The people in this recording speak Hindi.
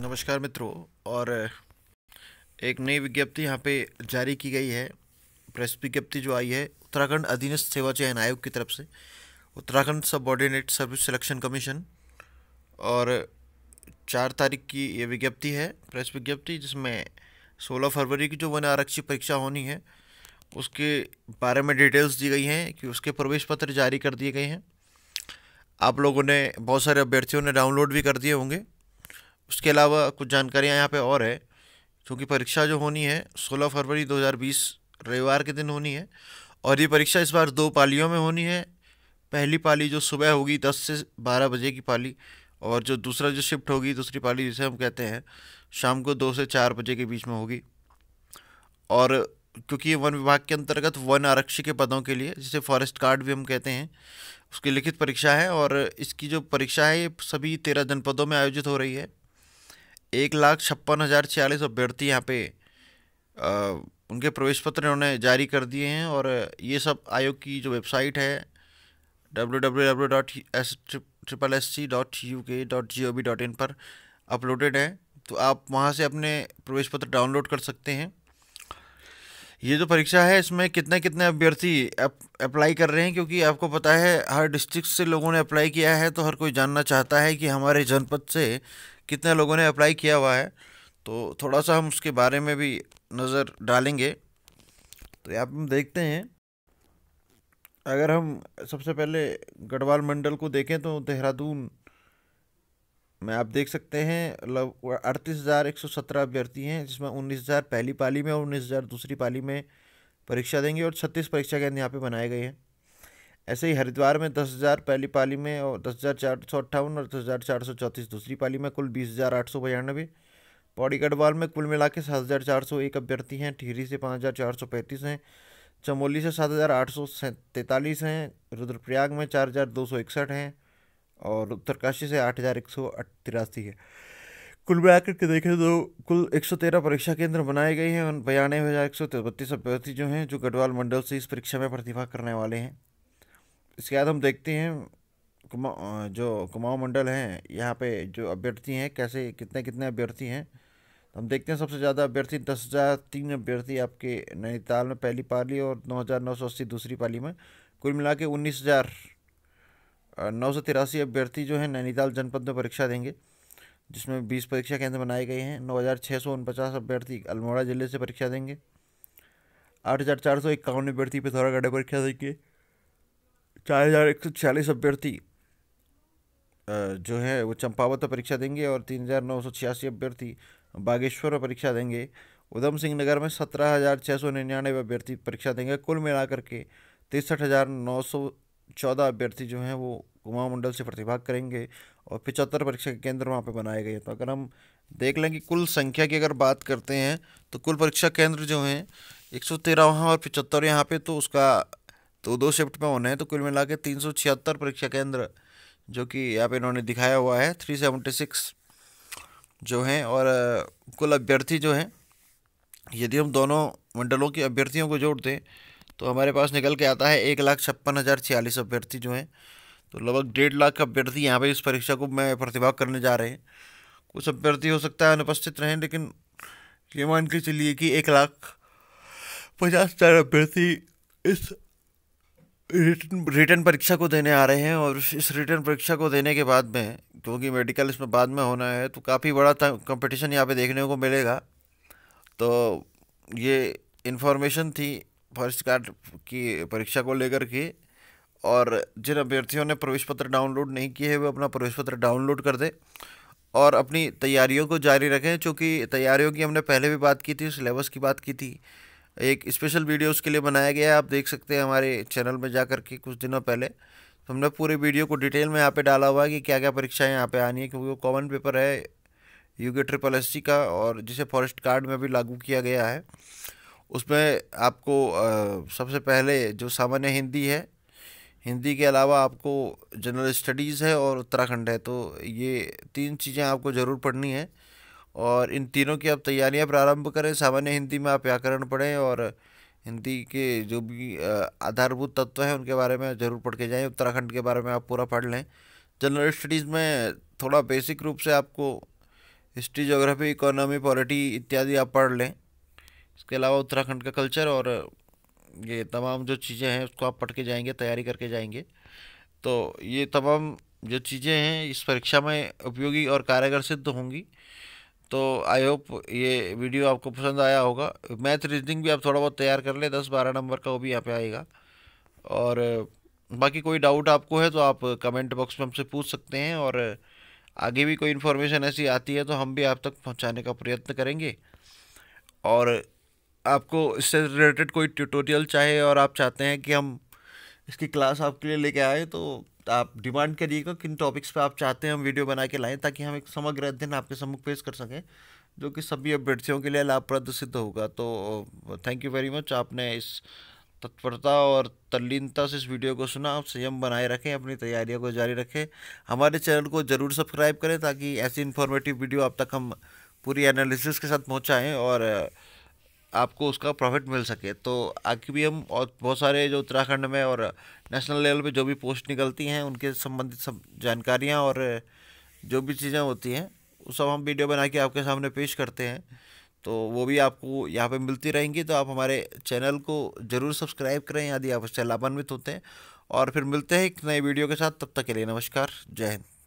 नमस्कार मित्रों और एक नई विज्ञप्ति यहाँ पे जारी की गई है प्रेस विज्ञप्ति जो आई है उत्तराखंड अधीनस्थ सेवा चयन आयोग की तरफ से Uttarakhand ordinate service selection commission और चार तारीख की ये विज्ञप्ति है प्रेस विज्ञप्ति जिसमें सोलह फरवरी की जो वन आरक्षी परीक्षा होनी है उसके बारे में डिटेल्स दी गई हैं कि उसके प्रवेश पत्र जारी कर दिए गए हैं आप लोगों ने बहुत सारे अभ्यर्थियों ने डाउनलोड भी कर दिए होंगे उसके अलावा कुछ जानकारियाँ यहाँ पे और है क्योंकि परीक्षा जो होनी है 16 फरवरी 2020 रविवार के दिन होनी है और ये परीक्षा इस बार दो पालियों में होनी है पहली पाली जो सुबह होगी दस से बारह बजे की पाली और जो दूसरा जो शिफ्ट होगी दूसरी पाली जिसे हम कहते हैं शाम को दो से चार बजे के बीच में होगी और क्योंकि ये वन विभाग के अंतर्गत वन आरक्षी के पदों के लिए जिसे फॉरेस्ट गार्ड भी हम कहते हैं उसकी लिखित परीक्षा है और इसकी जो परीक्षा है ये सभी तेरह जनपदों में आयोजित हो रही है एक लाख छप्पन हज़ार छियालीस अभ्यर्थी यहाँ पे आ, उनके प्रवेश पत्र उन्होंने जारी कर दिए हैं और ये सब आयोग की जो वेबसाइट है W W W dot S triple S C dot U K dot G O V dot in पर अपलोडेड है तो आप वहाँ से अपने प्रवेश पत्र डाउनलोड कर सकते हैं ये जो परीक्षा है इसमें कितने कितने अभ्यर्थी अप्लाई कर रहे हैं क्योंकि आपको पता है हर डिस्ट्रिक्ट से लोगों ने अप्लाई किया है तो हर कोई जानना चाहता है कि हमारे जनपद से कितने लोगों ने अप्लाई किया हुआ है तो थोड़ा सा हम उसके बारे में भी नज़र डालेंगे तो आप हम देखते हैं अगर हम सबसे पहले गढ़वाल मंडल को देखें तो देहरादून मैं आप देख सकते हैं मतलब अड़तीस हज़ार एक सौ सत्रह अभ्यर्थी हैं जिसमें उन्नीस हज़ार पहली पाली में और उन्नीस हज़ार दूसरी पाली में परीक्षा देंगे और छत्तीस परीक्षा केंद्र यहाँ पे बनाए गए हैं ऐसे ही हरिद्वार में दस हज़ार पहली पाली में और दस हज़ार चार सौ अट्ठावन और दस हज़ार चार सौ चौंतीस दूसरी पाली में कुल बीस हज़ार आठ सौ बयानबे पौड़ी गढ़वाल में कुल मिला के सात हज़ार चार सौ एक अभ्यर्थी हैं टिहरी से पाँच हज़ार चार सौ पैंतीस हैं चमोली से सात हज़ार आठ सौ तैंतालीस हैं रुद्रप्रयाग में चार हज़ार दो सौ इकसठ हैं और उत्तरकाशी से आठ हज़ार एक सौ तिरासी है कुल मिलाकर के देखें तो कुल एक सौ तेरह परीक्षा केंद्र बनाए गए हैं बयानवे हज़ार एक सौ तिरबत्तीस अभ्यर्थी जो हैं जो गढ़वाल मंडल से इस परीक्षा में प्रतिभा करने वाले हैं इसके बाद हम देखते हैं कुमा जो कुमाऊँ मंडल हैं यहाँ पे जो अभ्यर्थी हैं कैसे कितने कितने अभ्यर्थी हैं तो हम देखते हैं सबसे ज़्यादा अभ्यर्थी दस हज़ार तीन अभ्यर्थी आपके नैनीताल में पहली पाली और नौ हज़ार नौ सौ अस्सी दूसरी पाली में कुल मिला के उन्नीस हज़ार नौ सौ तिरासी अभ्यर्थी जो है नैनीताल जनपद में परीक्षा देंगे जिसमें बीस परीक्षा केंद्र बनाए गए हैं नौ हज़ार छः सौ उनपचास अभ्यर्थी अल्मोड़ा ज़िले से परीक्षा देंगे आठ हज़ार चार सौ इक्यावन अभ्यर्थी पिथौरागढ़ परीक्षा देंगे चार हज़ार एक सौ छियालीस अभ्यर्थी जो है वो चंपावत परीक्षा देंगे और तीन हज़ार नौ सौ छियासी अभ्यर्थी बागेश्वर परीक्षा देंगे उधम सिंह नगर में सत्रह हज़ार छः सौ निन्यानवे अभ्यर्थी परीक्षा देंगे कुल मिलाकर के तिरसठ हज़ार नौ सौ चौदह अभ्यर्थी जो हैं वो कुमाऊं मंडल से प्रतिभाग करेंगे और पिचहत्तर परीक्षा केंद्र वहाँ पे बनाए गए हैं तो अगर हम देख लें कि कुल संख्या की अगर बात करते हैं तो कुल परीक्षा केंद्र जो हैं एक सौ तेरह वहाँ और पिचहत्तर यहाँ पे तो उसका तो दो शिफ्ट में होने हैं तो कुल मिला के तीन सौ छिहत्तर परीक्षा केंद्र जो कि यहाँ पे इन्होंने दिखाया हुआ है थ्री सेवेंटी सिक्स जो हैं और कुल अभ्यर्थी जो हैं यदि हम दोनों मंडलों के अभ्यर्थियों को जोड़ दें तो हमारे पास निकल के आता है एक लाख छप्पन हज़ार छियालीस अभ्यर्थी जो हैं तो लगभग डेढ़ लाख अभ्यर्थी यहाँ पे इस परीक्षा को मैं प्रतिभाग करने जा रहे हैं कुछ अभ्यर्थी हो सकता है अनुपस्थित रहें लेकिन ये मान के चलिए कि एक लाख पचास हज़ार अभ्यर्थी इस रिटर्न रिटर्न परीक्षा को देने आ रहे हैं और इस रिटर्न परीक्षा को देने के बाद में क्योंकि मेडिकल इसमें बाद में होना है तो काफ़ी बड़ा कंपटीशन यहाँ पे देखने को मिलेगा तो ये इन्फॉर्मेशन थी फर्स्ट कार्ड की परीक्षा को लेकर के और जिन अभ्यर्थियों ने प्रवेश पत्र डाउनलोड नहीं किए हैं वे अपना प्रवेश पत्र डाउनलोड कर दें और अपनी तैयारियों को जारी रखें चूँकि तैयारियों की हमने पहले भी बात की थी सिलेबस की बात की थी एक स्पेशल वीडियो उसके लिए बनाया गया है आप देख सकते हैं हमारे चैनल में जा के कुछ दिनों पहले तो हमने पूरे वीडियो को डिटेल में यहाँ पे डाला हुआ है कि क्या क्या परीक्षाएं यहाँ पे आनी है क्योंकि वो कॉमन पेपर है यूके ट्रिपल एस का और जिसे फॉरेस्ट कार्ड में भी लागू किया गया है उसमें आपको सबसे पहले जो सामान्य हिंदी है हिंदी के अलावा आपको जनरल स्टडीज़ है और उत्तराखंड है तो ये तीन चीज़ें आपको ज़रूर पढ़नी है और इन तीनों की आप तैयारियां प्रारंभ करें सामान्य हिंदी में आप व्याकरण पढ़ें और हिंदी के जो भी आधारभूत तत्व हैं उनके बारे में ज़रूर पढ़ के जाएँ उत्तराखंड के बारे में आप पूरा पढ़ लें जनरल स्टडीज़ में थोड़ा बेसिक रूप से आपको हिस्ट्री जोग्राफी इकोनॉमी पॉलिटी इत्यादि आप पढ़ लें इसके अलावा उत्तराखंड का कल्चर और ये तमाम जो चीज़ें हैं उसको आप पढ़ के जाएंगे तैयारी करके जाएंगे तो ये तमाम जो चीज़ें हैं इस परीक्षा में उपयोगी और कारगर सिद्ध होंगी तो आई होप ये वीडियो आपको पसंद आया होगा मैथ रीजनिंग भी आप थोड़ा बहुत तैयार कर लें दस बारह नंबर का वो भी यहाँ पे आएगा और बाकी कोई डाउट आपको है तो आप कमेंट बॉक्स में हमसे पूछ सकते हैं और आगे भी कोई इन्फॉर्मेशन ऐसी आती है तो हम भी आप तक पहुँचाने का प्रयत्न करेंगे और आपको इससे रिलेटेड कोई ट्यूटोरियल चाहिए और आप चाहते हैं कि हम इसकी क्लास आपके लिए लेके आए तो आप डिमांड करिएगा किन टॉपिक्स पे आप चाहते हैं हम वीडियो बना के लाएँ ताकि हम एक समग्र अध्ययन आपके सम्मुख पेश कर सकें जो कि सभी अभ्यर्थियों के लिए लाभप्रद सिद्ध होगा तो थैंक यू वेरी मच आपने इस तत्परता और तल्लीनता से इस वीडियो को सुना आप संयम बनाए रखें अपनी तैयारियों को जारी रखें हमारे चैनल को ज़रूर सब्सक्राइब करें ताकि ऐसी इन्फॉर्मेटिव वीडियो आप तक हम पूरी एनालिसिस के साथ पहुँचाएँ और आपको उसका प्रॉफिट मिल सके तो आगे भी हम और बहुत सारे जो उत्तराखंड में और नेशनल लेवल पे जो भी पोस्ट निकलती हैं उनके संबंधित सब जानकारियाँ और जो भी चीज़ें होती हैं वो सब हम वीडियो बना के आपके सामने पेश करते हैं तो वो भी आपको यहाँ पे मिलती रहेंगी तो आप हमारे चैनल को ज़रूर सब्सक्राइब करें यदि आप उससे लाभान्वित होते हैं और फिर मिलते हैं एक नए वीडियो के साथ तब तक के लिए नमस्कार जय हिंद